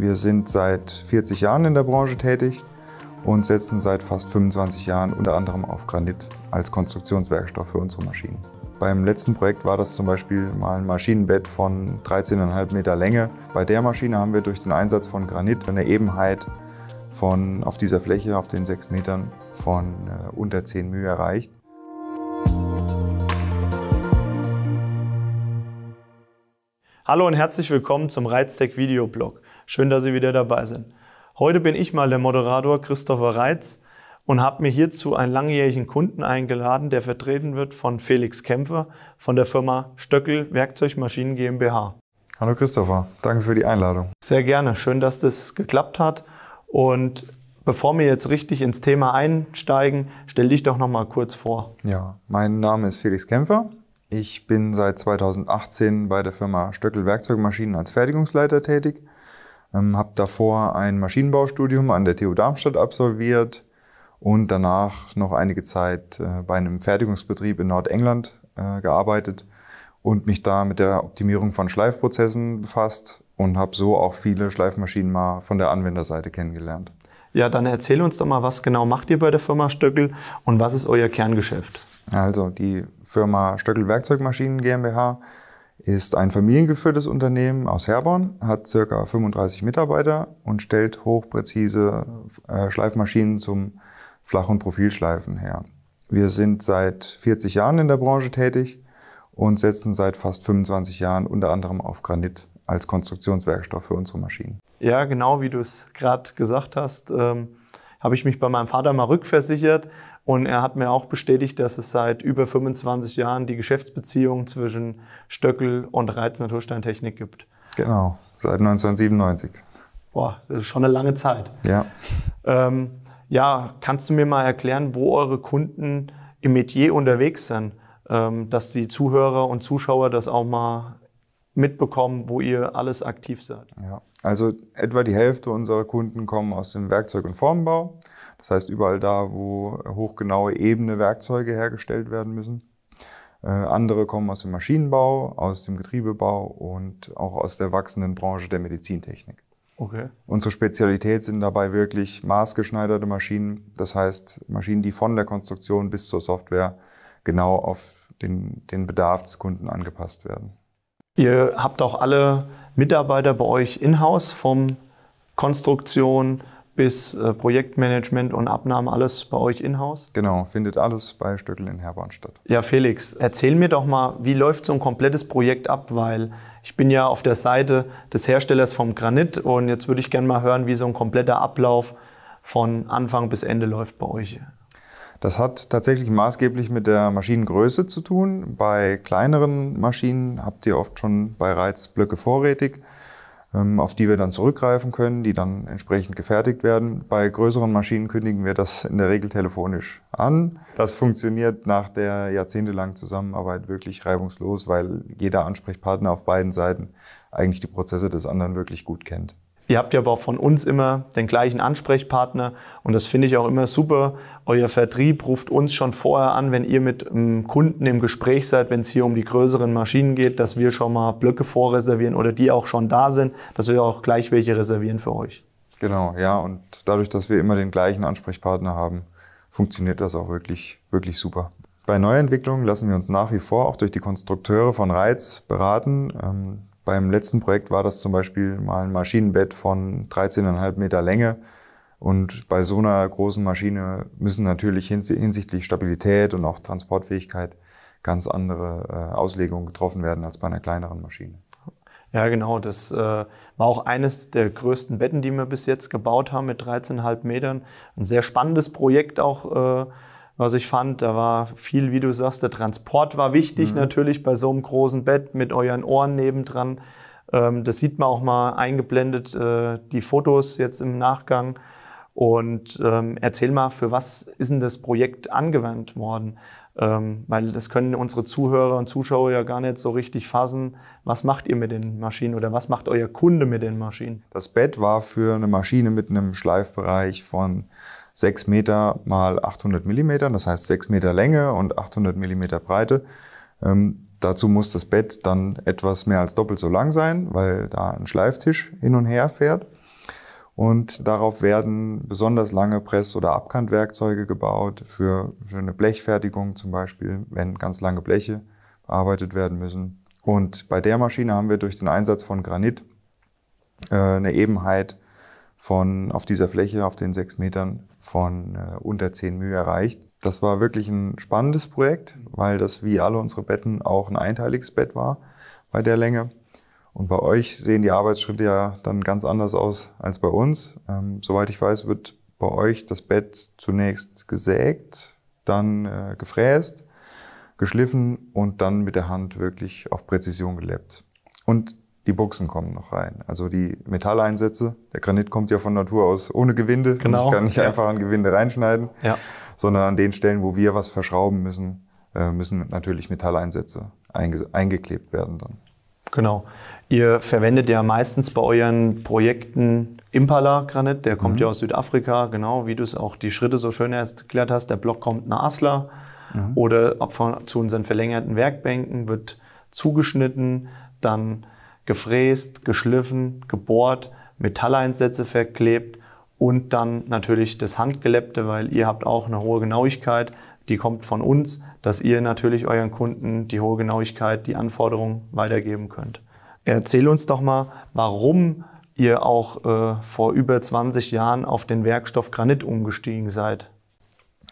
Wir sind seit 40 Jahren in der Branche tätig und setzen seit fast 25 Jahren unter anderem auf Granit als Konstruktionswerkstoff für unsere Maschinen. Beim letzten Projekt war das zum Beispiel mal ein Maschinenbett von 13,5 Meter Länge. Bei der Maschine haben wir durch den Einsatz von Granit eine Ebenheit von auf dieser Fläche, auf den 6 Metern, von äh, unter 10 μ erreicht. Hallo und herzlich willkommen zum Reiztech Videoblog. Schön, dass Sie wieder dabei sind. Heute bin ich mal der Moderator Christopher Reitz und habe mir hierzu einen langjährigen Kunden eingeladen, der vertreten wird von Felix Kämpfer von der Firma Stöckel Werkzeugmaschinen GmbH. Hallo Christopher, danke für die Einladung. Sehr gerne, schön, dass das geklappt hat. Und bevor wir jetzt richtig ins Thema einsteigen, stell dich doch noch mal kurz vor. Ja, mein Name ist Felix Kämpfer. Ich bin seit 2018 bei der Firma Stöckel Werkzeugmaschinen als Fertigungsleiter tätig ähm, habe davor ein Maschinenbaustudium an der TU Darmstadt absolviert und danach noch einige Zeit äh, bei einem Fertigungsbetrieb in Nordengland äh, gearbeitet und mich da mit der Optimierung von Schleifprozessen befasst und habe so auch viele Schleifmaschinen mal von der Anwenderseite kennengelernt. Ja, dann erzähl uns doch mal, was genau macht ihr bei der Firma Stöckel und was ist euer Kerngeschäft? Also die Firma Stöckel Werkzeugmaschinen GmbH ist ein familiengeführtes Unternehmen aus Herborn, hat circa 35 Mitarbeiter und stellt hochpräzise äh, Schleifmaschinen zum Flach- und Profilschleifen her. Wir sind seit 40 Jahren in der Branche tätig und setzen seit fast 25 Jahren unter anderem auf Granit als Konstruktionswerkstoff für unsere Maschinen. Ja, genau wie du es gerade gesagt hast, ähm, habe ich mich bei meinem Vater mal rückversichert und er hat mir auch bestätigt, dass es seit über 25 Jahren die Geschäftsbeziehung zwischen Stöckel und Reiz Natursteintechnik gibt. Genau, seit 1997. Boah, das ist schon eine lange Zeit. Ja. Ähm, ja, kannst du mir mal erklären, wo eure Kunden im Metier unterwegs sind, ähm, dass die Zuhörer und Zuschauer das auch mal mitbekommen, wo ihr alles aktiv seid? Ja, also etwa die Hälfte unserer Kunden kommen aus dem Werkzeug- und Formbau. Das heißt, überall da, wo hochgenaue ebene Werkzeuge hergestellt werden müssen. Äh, andere kommen aus dem Maschinenbau, aus dem Getriebebau und auch aus der wachsenden Branche der Medizintechnik. Okay. Unsere Spezialität sind dabei wirklich maßgeschneiderte Maschinen, das heißt Maschinen, die von der Konstruktion bis zur Software genau auf den, den Bedarf des Kunden angepasst werden. Ihr habt auch alle Mitarbeiter bei euch in-house vom Konstruktion bis äh, Projektmanagement und Abnahmen, alles bei euch in-house? Genau, findet alles bei Stöckel in Herborn statt. Ja, Felix, erzähl mir doch mal, wie läuft so ein komplettes Projekt ab? Weil ich bin ja auf der Seite des Herstellers vom Granit und jetzt würde ich gerne mal hören, wie so ein kompletter Ablauf von Anfang bis Ende läuft bei euch. Das hat tatsächlich maßgeblich mit der Maschinengröße zu tun. Bei kleineren Maschinen habt ihr oft schon bereits Blöcke vorrätig. Ähm, auf die wir dann zurückgreifen können, die dann entsprechend gefertigt werden. Bei größeren Maschinen kündigen wir das in der Regel telefonisch an. Das funktioniert nach der jahrzehntelangen Zusammenarbeit wirklich reibungslos, weil jeder Ansprechpartner auf beiden Seiten eigentlich die Prozesse des anderen wirklich gut kennt. Ihr habt ja aber auch von uns immer den gleichen Ansprechpartner und das finde ich auch immer super. Euer Vertrieb ruft uns schon vorher an, wenn ihr mit einem ähm, Kunden im Gespräch seid, wenn es hier um die größeren Maschinen geht, dass wir schon mal Blöcke vorreservieren oder die auch schon da sind, dass wir auch gleich welche reservieren für euch. Genau, ja, und dadurch, dass wir immer den gleichen Ansprechpartner haben, funktioniert das auch wirklich, wirklich super. Bei Neuentwicklungen lassen wir uns nach wie vor auch durch die Konstrukteure von Reiz beraten. Ähm, beim letzten Projekt war das zum Beispiel mal ein Maschinenbett von 13,5 Meter Länge. Und bei so einer großen Maschine müssen natürlich hinsichtlich Stabilität und auch Transportfähigkeit ganz andere äh, Auslegungen getroffen werden als bei einer kleineren Maschine. Ja, genau. Das äh, war auch eines der größten Betten, die wir bis jetzt gebaut haben mit 13,5 Metern. Ein sehr spannendes Projekt auch. Äh, was ich fand. Da war viel, wie du sagst, der Transport war wichtig mhm. natürlich bei so einem großen Bett mit euren Ohren nebendran. Ähm, das sieht man auch mal eingeblendet, äh, die Fotos jetzt im Nachgang. Und ähm, erzähl mal, für was ist denn das Projekt angewandt worden? Ähm, weil das können unsere Zuhörer und Zuschauer ja gar nicht so richtig fassen. Was macht ihr mit den Maschinen oder was macht euer Kunde mit den Maschinen? Das Bett war für eine Maschine mit einem Schleifbereich von 6 Meter mal 800 Millimeter, das heißt 6 Meter Länge und 800 Millimeter Breite. Ähm, dazu muss das Bett dann etwas mehr als doppelt so lang sein, weil da ein Schleiftisch hin und her fährt. Und darauf werden besonders lange Press- oder Abkantwerkzeuge gebaut für, für eine Blechfertigung zum Beispiel, wenn ganz lange Bleche bearbeitet werden müssen. Und bei der Maschine haben wir durch den Einsatz von Granit äh, eine Ebenheit von auf dieser Fläche, auf den sechs Metern von äh, unter zehn Mühe erreicht. Das war wirklich ein spannendes Projekt, weil das wie alle unsere Betten auch ein einteiliges Bett war bei der Länge. Und bei euch sehen die Arbeitsschritte ja dann ganz anders aus als bei uns. Ähm, soweit ich weiß, wird bei euch das Bett zunächst gesägt, dann äh, gefräst, geschliffen und dann mit der Hand wirklich auf Präzision gelebt. Und die Buchsen kommen noch rein. Also die Metalleinsätze. Der Granit kommt ja von Natur aus ohne Gewinde. Genau. Ich kann nicht ja. einfach an Gewinde reinschneiden, ja. sondern an den Stellen, wo wir was verschrauben müssen, äh, müssen natürlich Metalleinsätze einge eingeklebt werden dann. Genau. Ihr verwendet ja meistens bei euren Projekten Impala-Granit, der kommt mhm. ja aus Südafrika, genau, wie du es auch die Schritte so schön erklärt hast. Der Block kommt nach Asla mhm. oder von, zu unseren verlängerten Werkbänken, wird zugeschnitten, dann gefräst, geschliffen, gebohrt, Metalleinsätze verklebt und dann natürlich das Handgeleppte, weil ihr habt auch eine hohe Genauigkeit, die kommt von uns, dass ihr natürlich euren Kunden die hohe Genauigkeit, die Anforderungen weitergeben könnt. Erzähl uns doch mal, warum ihr auch äh, vor über 20 Jahren auf den Werkstoff Granit umgestiegen seid.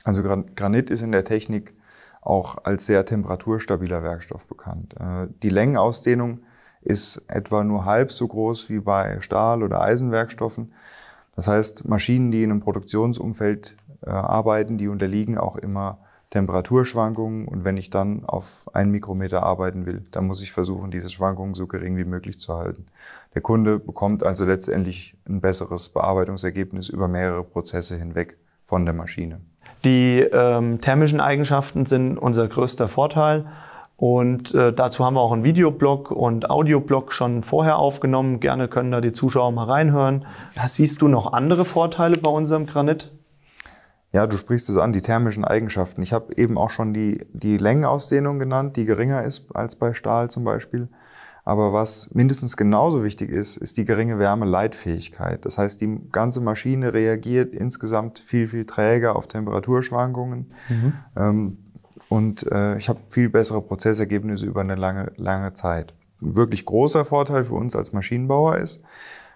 Also Granit ist in der Technik auch als sehr temperaturstabiler Werkstoff bekannt. Äh, die Längenausdehnung ist etwa nur halb so groß wie bei Stahl- oder Eisenwerkstoffen. Das heißt, Maschinen, die in einem Produktionsumfeld äh, arbeiten, die unterliegen auch immer Temperaturschwankungen. Und wenn ich dann auf einen Mikrometer arbeiten will, dann muss ich versuchen, diese Schwankungen so gering wie möglich zu halten. Der Kunde bekommt also letztendlich ein besseres Bearbeitungsergebnis über mehrere Prozesse hinweg von der Maschine. Die ähm, thermischen Eigenschaften sind unser größter Vorteil. Und äh, dazu haben wir auch einen Videoblog und Audioblog schon vorher aufgenommen. Gerne können da die Zuschauer mal reinhören. Was siehst du noch andere Vorteile bei unserem Granit? Ja, du sprichst es an, die thermischen Eigenschaften. Ich habe eben auch schon die, die Längenausdehnung genannt, die geringer ist als bei Stahl zum Beispiel. Aber was mindestens genauso wichtig ist, ist die geringe Wärmeleitfähigkeit. Das heißt, die ganze Maschine reagiert insgesamt viel, viel träger auf Temperaturschwankungen. Mhm. Ähm, und äh, ich habe viel bessere Prozessergebnisse über eine lange, lange Zeit. Ein wirklich großer Vorteil für uns als Maschinenbauer ist,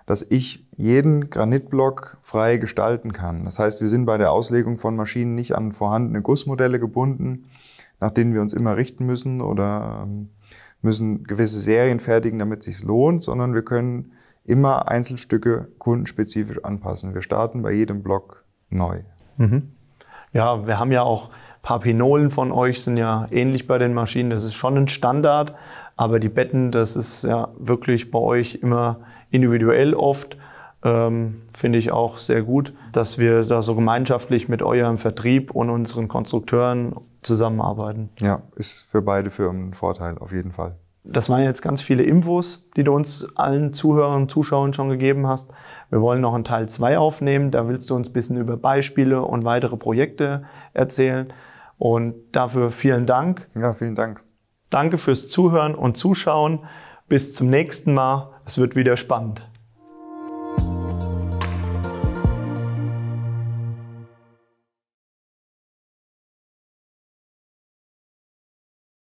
dass ich jeden Granitblock frei gestalten kann. Das heißt, wir sind bei der Auslegung von Maschinen nicht an vorhandene Gussmodelle gebunden, nach denen wir uns immer richten müssen oder ähm, müssen gewisse Serien fertigen, damit es sich lohnt, sondern wir können immer Einzelstücke kundenspezifisch anpassen. Wir starten bei jedem Block neu. Mhm. Ja, wir haben ja auch ein paar Pinolen von euch sind ja ähnlich bei den Maschinen. Das ist schon ein Standard. Aber die Betten, das ist ja wirklich bei euch immer individuell oft. Ähm, Finde ich auch sehr gut, dass wir da so gemeinschaftlich mit eurem Vertrieb und unseren Konstrukteuren zusammenarbeiten. Ja, ist für beide Firmen ein Vorteil, auf jeden Fall. Das waren jetzt ganz viele Infos, die du uns allen Zuhörern und Zuschauern schon gegeben hast. Wir wollen noch einen Teil 2 aufnehmen. Da willst du uns ein bisschen über Beispiele und weitere Projekte erzählen. Und dafür vielen Dank. Ja, vielen Dank. Danke fürs Zuhören und Zuschauen. Bis zum nächsten Mal. Es wird wieder spannend.